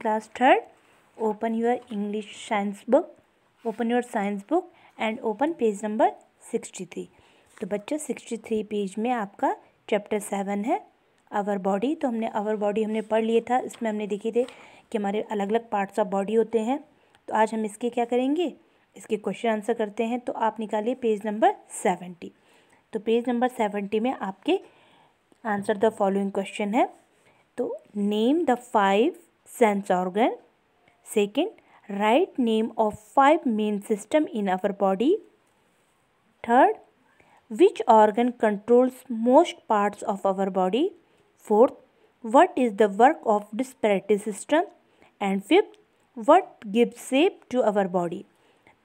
Class third open your English science book open your science book and open page number sixty three तो बच्चों three page में आपका chapter seven है our body तो हमने our body हमने पढ़ लिए था इसमें हमने देखे थे कि हमारे अलग अलग पार्ट्स ऑफ बॉडी होते हैं तो आज हम इसके क्या करेंगे इसके क्वेश्चन आंसर करते हैं तो आप निकालिए पेज नंबर सेवेंटी तो पेज नंबर सेवेंटी में आपके आंसर द फॉलोइंग क्वेश्चन है तो name the five sense organ. Second, right name of five main system in our body. Third, which organ controls most parts of our body? Fourth, what is the work of disparate system? And fifth, what gives shape to our body?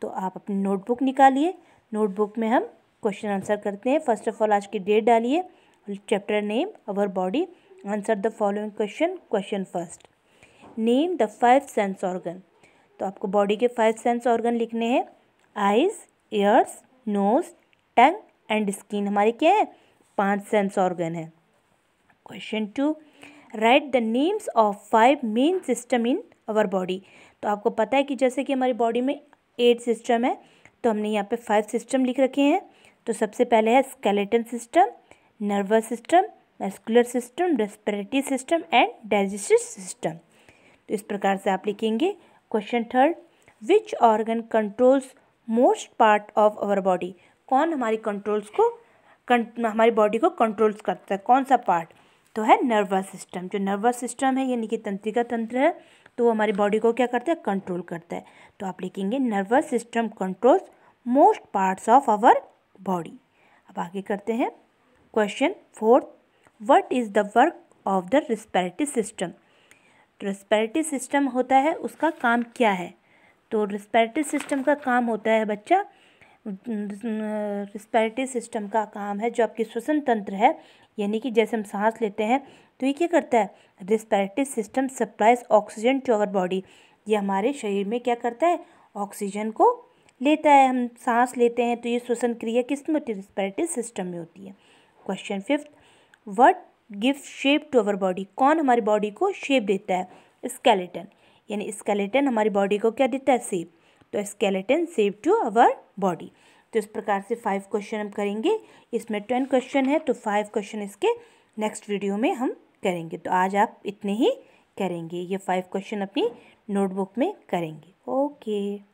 तो आप अपनी notebook निकालिए notebook में हम question answer करते हैं first of all आज की डेट डालिए chapter name our body answer the following question question first name the five sense organ तो आपको बॉडी के फाइव सेंस ऑर्गन लिखने हैं eyes ears nose tongue and skin हमारे क्या हैं पांच सेंस ऑर्गन हैं question two write the names of five main system in our body तो आपको पता है कि जैसे कि हमारी बॉडी में एट सिस्टम है तो हमने यहाँ पे फाइव सिस्टम लिख रखे हैं तो सबसे पहले है skeleton system nervous system muscular system respiratory system and digestive system इस प्रकार से आप लिखेंगे question third which organ controls most part of our body कौन हमारी कंट्रोल्स को कं, हमारी बॉडी को कंट्रोल्स करता है कौन सा पार्ट तो है नर्वस सिस्टम जो नर्वस सिस्टम है यानी कि तंत्रिका तंत्र है तो वो हमारी बॉडी को क्या करता है कंट्रोल करता है तो आप लिखेंगे nervous system controls most parts of our body अब आगे करते हैं question fourth what is the work of the respiratory system respirative respiratory system होता है उसका काम क्या है तो रेस्पिरेटरी सिस्टम का काम होता है बच्चा रेस्पिरेटरी सिस्टम का काम है जो आपके श्वसन तंत्र है यानी कि जैसे हम सांस लेते हैं तो ये क्या करता है respiratory system supplies oxygen to our body ये हमारे शरीर में क्या करता है ऑक्सीजन को लेता है हम सांस लेते हैं तो ये श्वसन क्रिया किस में होती है रेस्पिरेटरी सिस्टम में होती है question fifth what give shape to our body कौन हमारी बॉडी को शेप देता है स्केलेटन यानी स्केलेटन हमारी बॉडी को क्या देता है सेप तो skeleton shape to our body तो इस प्रकार से फाइव क्वेश्चन हम करेंगे इसमें टेन क्वेश्चन है तो फाइव क्वेश्चन इसके नेक्स्ट वीडियो में हम करेंगे तो आज आप इतने ही करेंगे ये फाइव क्वेश्चन अपनी नोटबुक में करेंगे ओके